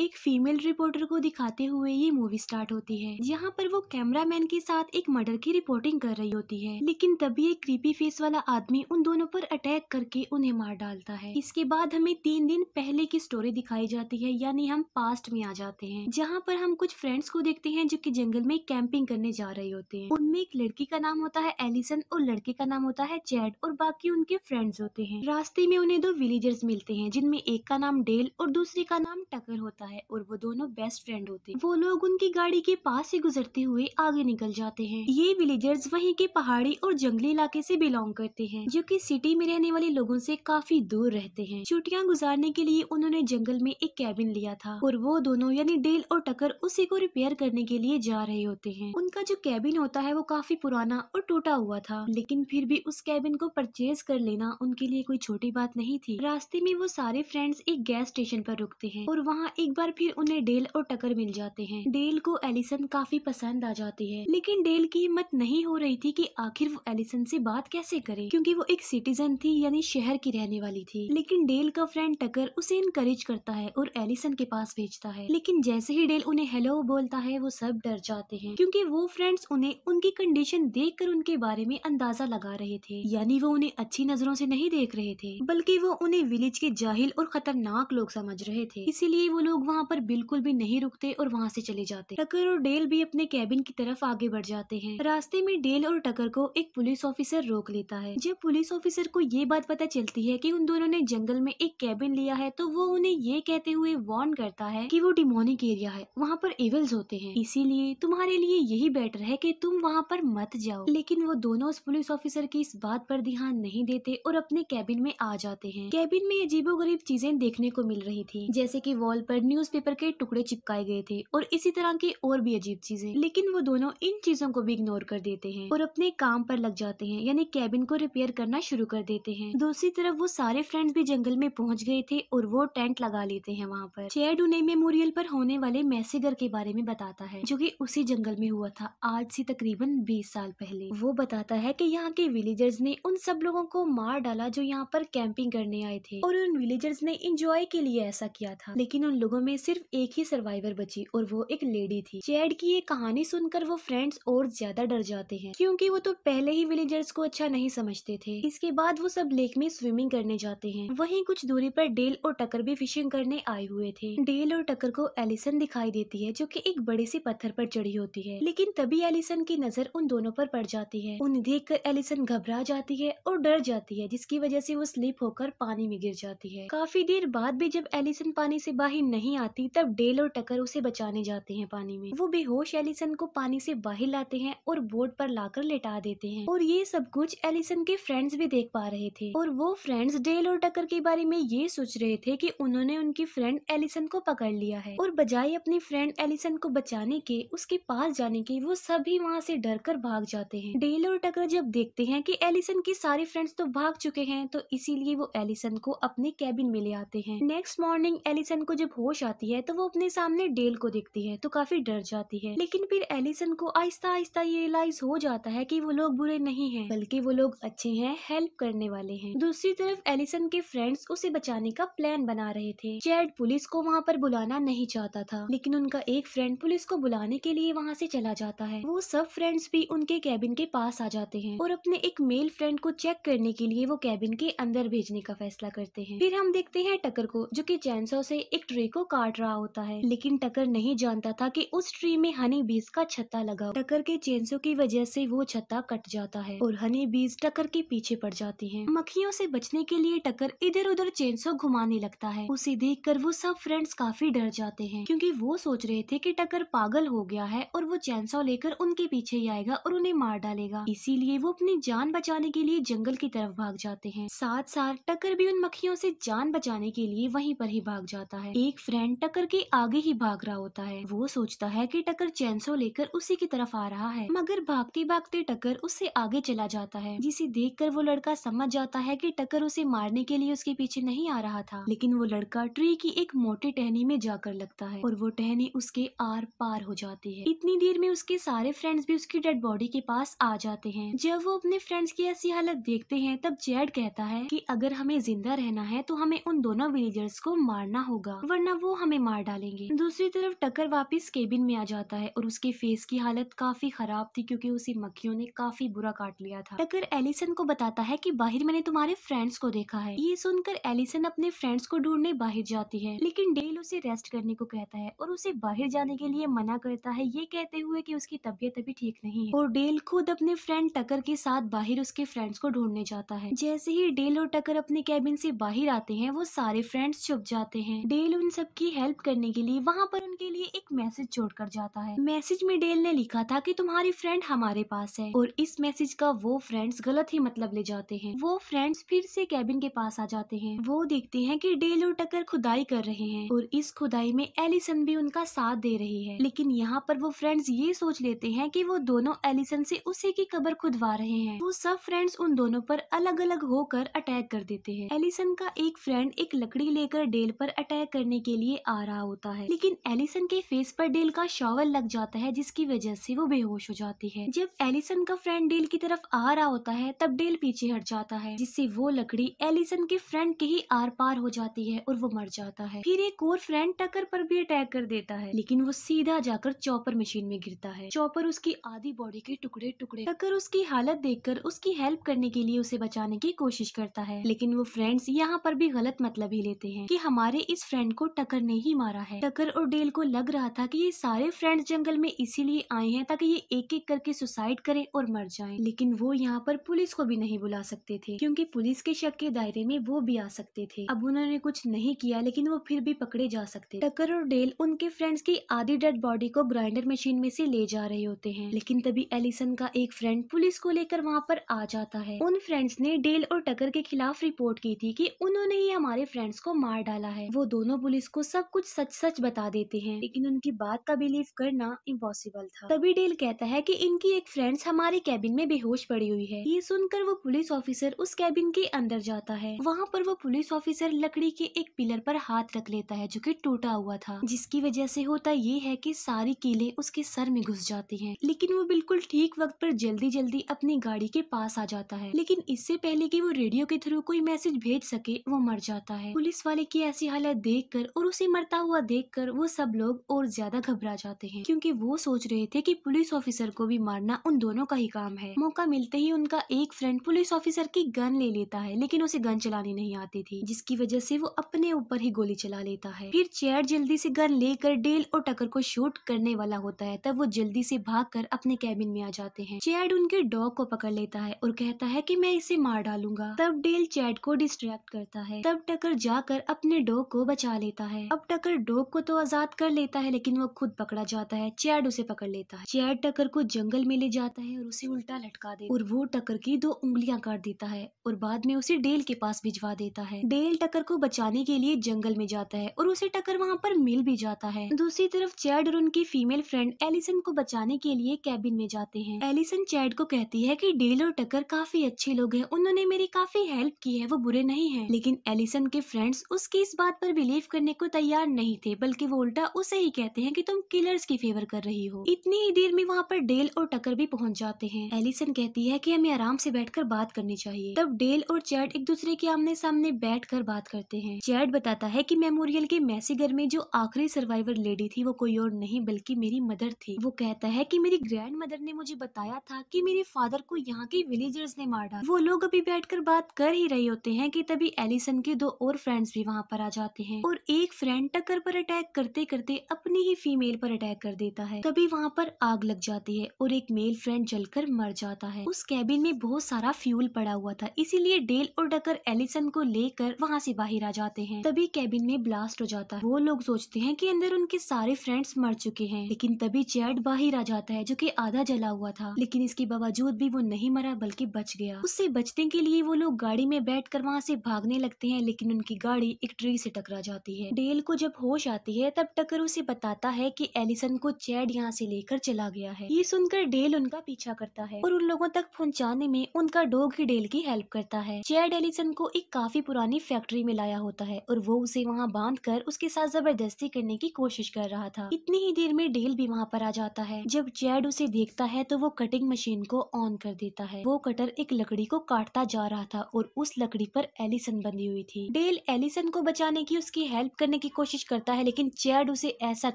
एक female reporter को दिखाते हुए ये मूवी स्टार्ट होती है जहाँ पर वो कैमरा मैन के साथ एक मर्डर की रिपोर्टिंग कर रही होती है लेकिन तभी एक क्रीपी फेस वाला आदमी उन दोनों पर अटैक करके उन्हें मार डालता है इसके बाद हमें तीन दिन पहले की स्टोरी दिखाई जाती है यानी हम पास्ट में आ जाते हैं जहाँ पर हम कुछ फ्रेंड्स को देखते हैं जो की जंगल में कैंपिंग करने जा रहे होते हैं उनमें एक लड़की का नाम होता है एलिसन और लड़के का नाम होता है चैड और बाकी उनके फ्रेंड्स होते हैं रास्ते में उन्हें दो विलेजर्स मिलते हैं जिनमें एक का नाम डेल और दूसरे का नाम टकर होता है होता है और वो दोनों बेस्ट फ्रेंड होते हैं वो लोग उनकी गाड़ी के पास से गुजरते हुए आगे निकल जाते हैं ये विलेजर्स वहीं के पहाड़ी और जंगली इलाके से बिलोंग करते हैं जो कि सिटी में रहने वाले लोगों से काफी दूर रहते हैं छुट्टियां गुजारने के लिए उन्होंने जंगल में एक कैबिन लिया था और वो दोनों यानी डेल और टकर उसी को रिपेयर करने के लिए जा रहे होते हैं उनका जो कैबिन होता है वो काफी पुराना और टूटा हुआ था लेकिन फिर भी उस कैबिन को परचेज कर लेना उनके लिए कोई छोटी बात नहीं थी रास्ते में वो सारे फ्रेंड्स एक गैस स्टेशन पर रुकते हैं और वहाँ एक बार फिर उन्हें डेल और टकर मिल जाते हैं डेल को एलिसन काफी पसंद आ जाती है लेकिन डेल की हिम्मत नहीं हो रही थी कि आखिर वो एलिसन से बात कैसे करे क्योंकि वो एक सिटीजन थी यानी शहर की रहने वाली थी लेकिन डेल का फ्रेंड टकर उसे इनकरेज करता है और एलिसन के पास भेजता है लेकिन जैसे ही डेल उन्हें हेलो बोलता है वो सब डर जाते हैं क्योंकि वो फ्रेंड्स उन्हें उनकी कंडीशन कर उनके बारे में अंदाजा लगा रहे थे यानी वो उन्हें अच्छी नजरों से नहीं देख रहे थे बल्कि वो उन्हें विलेज के जाहिल और खतरनाक लोग समझ रहे थे इसीलिए वो लोग वहाँ पर बिल्कुल भी नहीं रुकते और वहाँ से चले जाते टकर और डेल भी अपने कैबिन की तरफ आगे बढ़ जाते हैं रास्ते में डेल और टकर को एक पुलिस ऑफिसर रोक लेता है जब पुलिस ऑफिसर को ये बात पता चलती है की उन दोनों ने जंगल में एक कैबिन लिया है तो वो उन्हें ये कहते हुए वार्न करता है की वो डिमोनिक एरिया है वहाँ पर एवल्स होते हैं इसीलिए तुम्हारे लिए यही बेटर है की तुम वहाँ पर मत जाओ लेकिन वो दोनों उस पुलिस ऑफिसर की इस बात पर ध्यान नहीं देते और अपने कैबिन में आ जाते हैं कैबिन में अजीबो गरीब चीजें देखने को मिल रही थी जैसे की वॉल पर न्यूज़पेपर के टुकड़े चिपकाए गए थे और इसी तरह की और भी अजीब चीजें लेकिन वो दोनों इन चीजों को भी इग्नोर कर देते हैं और अपने काम पर लग जाते हैं यानी कैबिन को रिपेयर करना शुरू कर देते हैं दूसरी तरफ वो सारे फ्रेंड्स भी जंगल में पहुंच गए थे और वो टेंट लगा लेते हैं वहाँ पर चेयर उन्हें मेमोरियल पर होने वाले मैसेगर के बारे में बताता है जो की उसी जंगल में हुआ था आज से तकरीबन बीस साल पहले वो बताता है की यहाँ के विलेजर्स ने उन सब लोगों को मार डाला जो यहाँ पर कैंपिंग करने आए थे और उन विलेजर्स ने इंजॉय के लिए ऐसा किया था लेकिन उन लोगों में सिर्फ एक ही सर्वाइवर बची और वो एक लेडी थी चैड की ये कहानी सुनकर वो फ्रेंड्स और ज्यादा डर जाते हैं क्योंकि वो तो पहले ही विलेजर्स को अच्छा नहीं समझते थे इसके बाद वो सब लेक में स्विमिंग करने जाते हैं वहीं कुछ दूरी पर डेल और टकर भी फिशिंग करने आए हुए थे डेल और टकर को एलिसन दिखाई देती है जो की एक बड़े से पत्थर पर चढ़ी होती है लेकिन तभी एलिसन की नजर उन दोनों पर पड़ जाती है उन्हें देख कर एलिसन घबरा जाती है और डर जाती है जिसकी वजह से वो स्लिप होकर पानी में गिर जाती है काफी देर बाद भी जब एलिसन पानी से बाहर नहीं नहीं आती तब डेल और टकर उसे बचाने जाते हैं पानी में वो बेहोश एलिसन को पानी से बाहर लाते हैं और बोट पर लाकर लेटा देते हैं और ये सब कुछ एलिसन के फ्रेंड्स भी देख पा रहे थे और वो फ्रेंड्स डेल और टकर के बारे में ये सोच रहे थे की उन्होंने उनकी फ्रेंड एलिसन को पकड़ लिया है और बजाय अपनी फ्रेंड एलिसन को बचाने के उसके पास जाने के वो सभी वहाँ से डर कर भाग जाते हैं डेल और टकर जब देखते हैं की एलिसन के सारे फ्रेंड्स तो भाग चुके हैं तो इसीलिए वो एलिसन को अपने कैबिन में ले आते हैं नेक्स्ट मॉर्निंग एलिसन को जब होश जाती है तो वो अपने सामने डेल को देखती है तो काफी डर जाती है लेकिन फिर एलिसन को आहिस्ता आहिस्ता ये रियलाइज हो जाता है कि वो लोग बुरे नहीं हैं बल्कि वो लोग अच्छे हैं हेल्प करने वाले हैं दूसरी तरफ एलिसन के फ्रेंड्स उसे बचाने का प्लान बना रहे थे चैड पुलिस को वहाँ पर बुलाना नहीं चाहता था लेकिन उनका एक फ्रेंड पुलिस को बुलाने के लिए वहाँ से चला जाता है वो सब फ्रेंड्स भी उनके कैबिन के पास आ जाते हैं और अपने एक मेल फ्रेंड को चेक करने के लिए वो कैबिन के अंदर भेजने का फैसला करते हैं फिर हम देखते हैं टकर को जो की चैनसो से एक ट्रे को काट रहा होता है लेकिन टकर नहीं जानता था कि उस ट्री में हनी बीज का छत्ता लगा टकर के चेंसों की वजह से वो छत्ता कट जाता है और हनी बीज टकर के पीछे पड़ जाती है मक्खियों से बचने के लिए टकर इधर उधर चेंसो घुमाने लगता है उसे देख कर वो सब फ्रेंड्स काफी डर जाते हैं क्यूँकी वो सोच रहे थे की टकर पागल हो गया है और वो चेंसो लेकर उनके पीछे ही आएगा और उन्हें मार डालेगा इसीलिए वो अपनी जान बचाने के लिए जंगल की तरफ भाग जाते हैं साथ साथ टकर भी उन मक्खियों से जान बचाने के लिए वहीं पर ही भाग जाता है एक फ्रेंड टकर के आगे ही भाग रहा होता है वो सोचता है कि टकर सो लेकर उसी की तरफ आ रहा है मगर भागते भागते टकर उससे आगे चला जाता है जिसे देख कर वो लड़का समझ जाता है की टकर उसे मारने के लिए उसके पीछे नहीं आ रहा था लेकिन वो लड़का ट्री की एक मोटी टहनी में जाकर लगता है और वो टहनी उसके आर पार हो जाती है इतनी देर में उसके सारे फ्रेंड्स भी उसकी डेड बॉडी के पास आ जाते हैं जब वो अपने फ्रेंड्स की ऐसी हालत देखते हैं तब जेड कहता है कि अगर हमें जिंदा रहना है तो हमें उन दोनों विलेजर्स को मारना होगा वरना वो हमें मार डालेंगे दूसरी तरफ टकर वापस केबिन में आ जाता है और उसके फेस की हालत काफी खराब थी क्योंकि उसे मक्खियों ने काफी बुरा काट लिया था टकर एलिसन को बताता है कि बाहर मैंने तुम्हारे फ्रेंड्स को देखा है ये सुनकर एलिसन अपने फ्रेंड्स को ढूंढने बाहर जाती है लेकिन डेल उसे रेस्ट करने को कहता है और उसे बाहर जाने के लिए मना करता है ये कहते हुए की उसकी तबीयत अभी ठीक नहीं है और डेल खुद अपने फ्रेंड टकर के साथ बाहर उसके फ्रेंड्स को ढूंढने जाता है जैसे ही डेल और टकर अपने कैबिन से बाहर आते हैं वो सारे फ्रेंड्स छुप जाते हैं डेल उन सब की हेल्प करने के लिए वहाँ पर उनके लिए एक मैसेज छोड़ कर जाता है मैसेज में डेल ने लिखा था कि तुम्हारी फ्रेंड हमारे पास है और इस मैसेज का वो फ्रेंड्स गलत ही मतलब ले जाते हैं वो फ्रेंड्स फिर से कैबिन के पास आ जाते हैं वो देखते हैं कि डेल और टकर खुदाई कर रहे हैं और इस खुदाई में एलिसन भी उनका साथ दे रही है लेकिन यहाँ पर वो फ्रेंड्स ये सोच लेते हैं की वो दोनों एलिसन से उसी की कबर खुदवा रहे हैं वो सब फ्रेंड्स उन दोनों पर अलग अलग होकर अटैक कर देते हैं एलिसन का एक फ्रेंड एक लकड़ी लेकर डेल पर अटैक करने के लिए लिए आ रहा होता है लेकिन एलिसन के फेस पर डेल का शॉवर लग जाता है जिसकी वजह से वो बेहोश हो जाती है जब एलिसन का फ्रेंड डेल की तरफ आ रहा होता है तब डेल पीछे हट जाता है जिससे वो लकड़ी एलिसन के फ्रेंड के ही आर पार हो जाती है और वो मर जाता है फिर एक और फ्रेंड टकर पर भी अटैक कर देता है लेकिन वो सीधा जाकर चॉपर मशीन में गिरता है चॉपर उसकी आधी बॉडी के टुकड़े टुकड़े टकर उसकी हालत देखकर उसकी हेल्प करने के लिए उसे बचाने की कोशिश करता है लेकिन वो फ्रेंड्स यहाँ पर भी गलत मतलब ही लेते हैं कि हमारे इस फ्रेंड को टकर टकर ने ही मारा है टकर और डेल को लग रहा था कि ये सारे फ्रेंड्स जंगल में इसीलिए आए हैं ताकि ये एक एक करके सुसाइड करें और मर जाएं लेकिन वो यहाँ पर पुलिस को भी नहीं बुला सकते थे क्योंकि पुलिस के शक के दायरे में वो भी आ सकते थे अब उन्होंने कुछ नहीं किया लेकिन वो फिर भी पकड़े जा सकते टकर और डेल उनके फ्रेंड्स की आधी डेड बॉडी को ग्राइंडर मशीन में से ले जा रहे होते हैं लेकिन तभी एलिसन का एक फ्रेंड पुलिस को लेकर वहाँ पर आ जाता है उन फ्रेंड्स ने डेल और टकर के खिलाफ रिपोर्ट की थी कि उन्होंने ही हमारे फ्रेंड्स को मार डाला है वो दोनों पुलिस को सब कुछ सच सच बता देते हैं लेकिन उनकी बात का बिलीव करना इम्पॉसिबल था तभी डेल कहता है कि इनकी एक फ्रेंड्स हमारे कैबिन में बेहोश पड़ी हुई है ये सुनकर वो पुलिस ऑफिसर उस कैबिन के अंदर जाता है वहाँ पर वो पुलिस ऑफिसर लकड़ी के एक पिलर पर हाथ रख लेता है जो की टूटा हुआ था जिसकी वजह से होता ये है की सारी कीले उसके सर में घुस जाती हैं लेकिन वो बिल्कुल ठीक वक्त पर जल्दी जल्दी अपनी गाड़ी के पास आ जाता है लेकिन इससे पहले की वो रेडियो के थ्रू कोई मैसेज भेज सके वो मर जाता है पुलिस वाले की ऐसी हालत देख कर और उसे मरता हुआ देखकर वो सब लोग और ज्यादा घबरा जाते हैं क्योंकि वो सोच रहे थे कि पुलिस ऑफिसर को भी मारना उन दोनों का ही काम है मौका मिलते ही उनका एक फ्रेंड पुलिस ऑफिसर की गन ले लेता है लेकिन उसे गन चलानी नहीं आती थी जिसकी वजह से वो अपने ऊपर ही गोली चला लेता है फिर चेयर जल्दी से गन लेकर डेल और टकर को शूट करने वाला होता है तब वो जल्दी से भागकर अपने कैबिन में आ जाते हैं चैड उनके डॉग को पकड़ लेता है और कहता है कि मैं इसे मार डालूंगा तब डेल चैड को डिस्ट्रैक्ट करता है तब टकर जाकर अपने डॉग को बचा लेता है है अब टकर डोग को तो आजाद कर लेता है लेकिन वो खुद पकड़ा जाता है चैड उसे पकड़ लेता है चैड टकर को जंगल में ले जाता है और उसे उल्टा लटका दे और वो टकर की दो उंगलियां काट देता है और बाद में उसे डेल के पास भिजवा देता है डेल टकर को बचाने के लिए जंगल में जाता है और उसे टकर वहाँ पर मिल भी जाता है दूसरी तरफ चैड और उनकी फीमेल फ्रेंड एलिसन को बचाने के लिए कैबिन में जाते हैं एलिसन चैड को कहती है की डेल और टकर काफी अच्छे लोग हैं उन्होंने मेरी काफी हेल्प की है वो बुरे नहीं है लेकिन एलिसन के फ्रेंड्स उसकी इस बात पर बिलीव करने को को तैयार नहीं थे बल्कि वो उल्टा उसे ही कहते हैं कि तुम किलर्स की फेवर कर रही हो इतनी ही देर में वहाँ पर डेल और टकर भी पहुँच जाते हैं एलिसन कहती है कि हमें आराम से बैठकर बात करनी चाहिए तब डेल और चैट एक दूसरे के आमने सामने बैठ कर बात करते हैं चैट बताता है की मेमोरियल के मैसेगर में जो आखिरी सर्वाइवर लेडी थी वो कोई और नहीं बल्कि मेरी मदर थी वो कहता है की मेरी ग्रैंड मदर ने मुझे बताया था की मेरे फादर को यहाँ के विलेजर्स ने मार डाला वो लोग अभी बैठ बात कर ही रहे होते हैं की तभी एलिसन के दो और फ्रेंड्स भी वहाँ पर आ जाते हैं और एक फ्रेंड टकर पर अटैक करते करते अपनी ही फीमेल पर अटैक कर देता है तभी वहाँ पर आग लग जाती है और एक मेल फ्रेंड जलकर मर जाता है उस कैबिन में बहुत सारा फ्यूल पड़ा हुआ था इसीलिए डेल और डकर एलिसन को लेकर वहाँ से बाहर आ जाते हैं तभी कैबिन में ब्लास्ट हो जाता है वो लोग सोचते हैं कि अंदर उनके सारे फ्रेंड्स मर चुके हैं लेकिन तभी चैट बाहर आ जाता है जो कि आधा जला हुआ था लेकिन इसके बावजूद भी वो नहीं मरा बल्कि बच गया उससे बचने के लिए वो लोग गाड़ी में बैठ कर वहाँ से भागने लगते हैं लेकिन उनकी गाड़ी एक ट्री से टकरा जाती है डेल को जब होश आती है तब टकर उसे बताता है कि एलिसन को चैड यहाँ से लेकर चला गया है ये सुनकर डेल उनका पीछा करता है और उन लोगों तक पहुँचाने में उनका डोग ही डेल की हेल्प करता है चैड एलिसन को एक काफी पुरानी फैक्ट्री में लाया होता है और वो उसे वहाँ बांध कर उसके साथ जबरदस्ती करने की कोशिश कर रहा था इतनी ही देर में डेल भी वहाँ पर आ जाता है जब चैड उसे देखता है तो वो कटिंग मशीन को ऑन कर देता है वो कटर एक लकड़ी को काटता जा रहा था और उस लकड़ी पर एलिसन बंधी हुई थी डेल एलिसन को बचाने की उसकी हेल्प करने करने की कोशिश करता है लेकिन चैड उसे ऐसा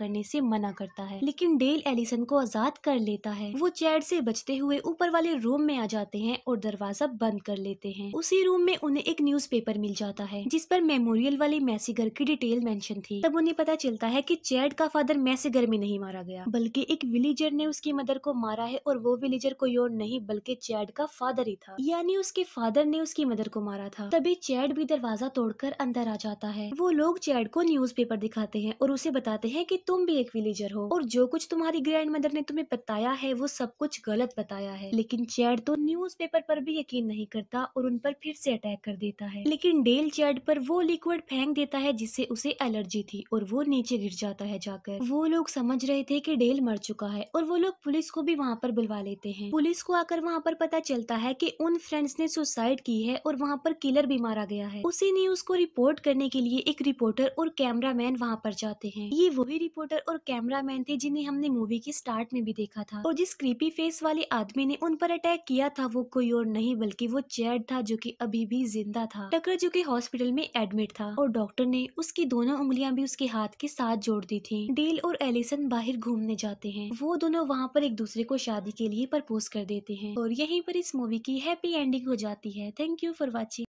करने से मना करता है लेकिन डेल एलिसन को आजाद कर लेता है वो चैड से बचते हुए ऊपर वाले रूम में आ जाते हैं और दरवाजा बंद कर लेते हैं उसी रूम में उन्हें एक न्यूज़पेपर मिल जाता है जिस पर मेमोरियल वाले मैसेगर की डिटेल मेंशन थी तब उन्हें पता चलता है की चैड का फादर मैसेगर में नहीं मारा गया बल्कि एक विलेजर ने उसकी मदर को मारा है और वो विलेजर कोई और नहीं बल्कि चैड का फादर ही था यानी उसके फादर ने उसकी मदर को मारा था तभी चैड भी दरवाजा तोड़कर अंदर आ जाता है वो लोग चैड को न्यूज़पेपर दिखाते हैं और उसे बताते हैं कि तुम भी एक विलेजर हो और जो कुछ तुम्हारी ग्रैंड मदर ने तुम्हें बताया है वो सब कुछ गलत बताया है लेकिन चैड तो न्यूज़पेपर पर भी यकीन नहीं करता और उन पर फिर से अटैक कर देता है लेकिन डेल चैड पर वो लिक्विड फेंक देता है जिससे उसे एलर्जी थी और वो नीचे गिर जाता है जाकर वो लोग समझ रहे थे की डेल मर चुका है और वो लोग पुलिस को भी वहाँ पर बुलवा लेते हैं पुलिस को आकर वहाँ पर पता चलता है की उन फ्रेंड्स ने सुसाइड की है और वहाँ पर किलर भी मारा गया है उसी न्यूज को रिपोर्ट करने के लिए एक रिपोर्टर और कैमरामैन वहाँ पर जाते हैं ये वही रिपोर्टर और कैमरामैन थे जिन्हें हमने मूवी के स्टार्ट में भी देखा था और जिस क्रीपी फेस वाले आदमी ने उन पर अटैक किया था वो कोई और नहीं बल्कि वो चेयर था जो की अभी भी जिंदा था टकर जो की हॉस्पिटल में एडमिट था और डॉक्टर ने उसकी दोनों उंगलियां भी उसके हाथ के साथ जोड़ दी थी डेल और एलिसन बाहर घूमने जाते हैं वो दोनों वहाँ पर एक दूसरे को शादी के लिए प्रपोज कर देते हैं और यहीं पर इस मूवी की हैप्पी एंडिंग हो जाती है थैंक यू फॉर वॉचिंग